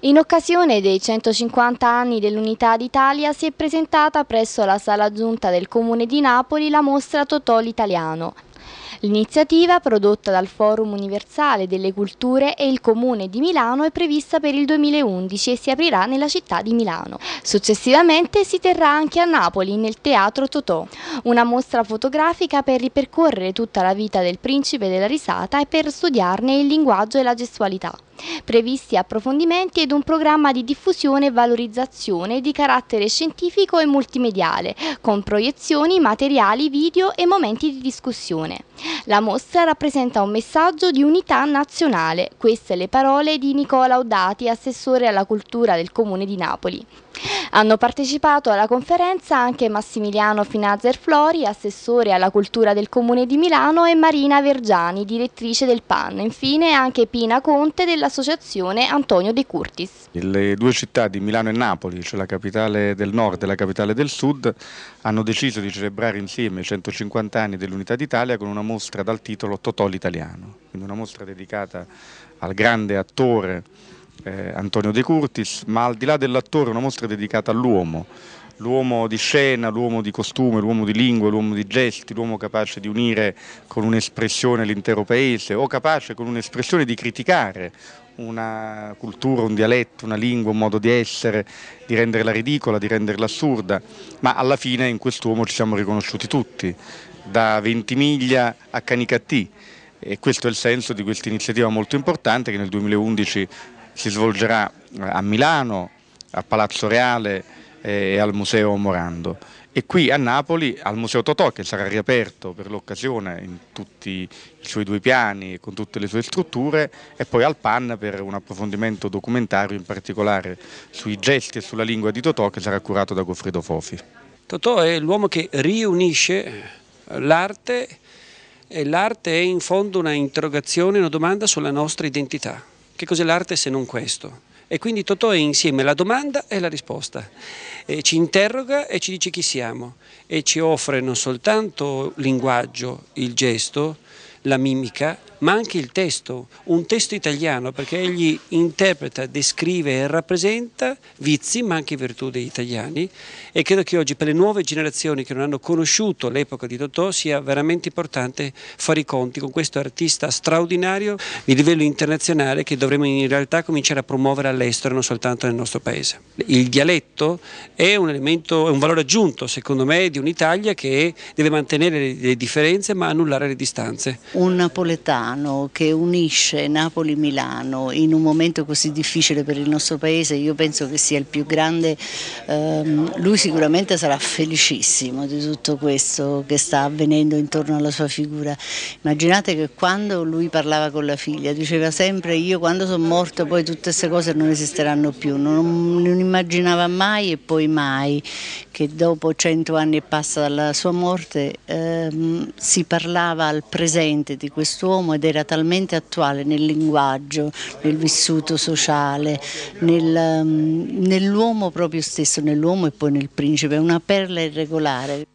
In occasione dei 150 anni dell'Unità d'Italia si è presentata presso la Sala Giunta del Comune di Napoli la mostra Totò l'Italiano. L'iniziativa, prodotta dal Forum Universale delle Culture e il Comune di Milano, è prevista per il 2011 e si aprirà nella città di Milano. Successivamente si terrà anche a Napoli, nel Teatro Totò, una mostra fotografica per ripercorrere tutta la vita del principe della risata e per studiarne il linguaggio e la gestualità previsti approfondimenti ed un programma di diffusione e valorizzazione di carattere scientifico e multimediale, con proiezioni, materiali, video e momenti di discussione. La mostra rappresenta un messaggio di unità nazionale. Queste le parole di Nicola Audati, assessore alla cultura del Comune di Napoli. Hanno partecipato alla conferenza anche Massimiliano Finazer Flori, assessore alla cultura del Comune di Milano e Marina Vergiani, direttrice del PAN. Infine anche Pina Conte dell'associazione Antonio De Curtis. Le due città di Milano e Napoli, cioè la capitale del nord e la capitale del sud, hanno deciso di celebrare insieme i 150 anni dell'Unità d'Italia con una mostra dal titolo Totò l'italiano, quindi una mostra dedicata al grande attore eh, Antonio De Curtis, ma al di là dell'attore una mostra dedicata all'uomo, l'uomo di scena, l'uomo di costume, l'uomo di lingua, l'uomo di gesti, l'uomo capace di unire con un'espressione l'intero paese o capace con un'espressione di criticare una cultura, un dialetto, una lingua, un modo di essere, di renderla ridicola, di renderla assurda, ma alla fine in quest'uomo ci siamo riconosciuti tutti, da Ventimiglia a Canicattì e questo è il senso di questa iniziativa molto importante che nel 2011 si svolgerà a Milano, a Palazzo Reale eh, e al Museo Morando e qui a Napoli al Museo Totò che sarà riaperto per l'occasione in tutti i suoi due piani e con tutte le sue strutture e poi al PAN per un approfondimento documentario in particolare sui gesti e sulla lingua di Totò che sarà curato da Goffredo Fofi. Totò è l'uomo che riunisce l'arte e l'arte è in fondo una interrogazione, una domanda sulla nostra identità. Che cos'è l'arte se non questo? E quindi Totò è insieme la domanda e la risposta, e ci interroga e ci dice chi siamo e ci offre non soltanto il linguaggio, il gesto, la mimica, ma anche il testo, un testo italiano perché egli interpreta, descrive e rappresenta vizi ma anche virtù degli italiani e credo che oggi per le nuove generazioni che non hanno conosciuto l'epoca di Totò sia veramente importante fare i conti con questo artista straordinario di livello internazionale che dovremmo in realtà cominciare a promuovere all'estero non soltanto nel nostro paese. Il dialetto è un elemento, è un valore aggiunto secondo me di un'Italia che deve mantenere le differenze ma annullare le distanze. Un napoletano Milano che unisce Napoli-Milano in un momento così difficile per il nostro paese, io penso che sia il più grande, ehm, lui sicuramente sarà felicissimo di tutto questo che sta avvenendo intorno alla sua figura. Immaginate che quando lui parlava con la figlia diceva sempre io quando sono morto poi tutte queste cose non esisteranno più, non, non immaginava mai e poi mai che dopo cento anni e passa dalla sua morte ehm, si parlava al presente di quest'uomo ed era talmente attuale nel linguaggio, nel vissuto sociale, nel, ehm, nell'uomo proprio stesso, nell'uomo e poi nel principe, una perla irregolare.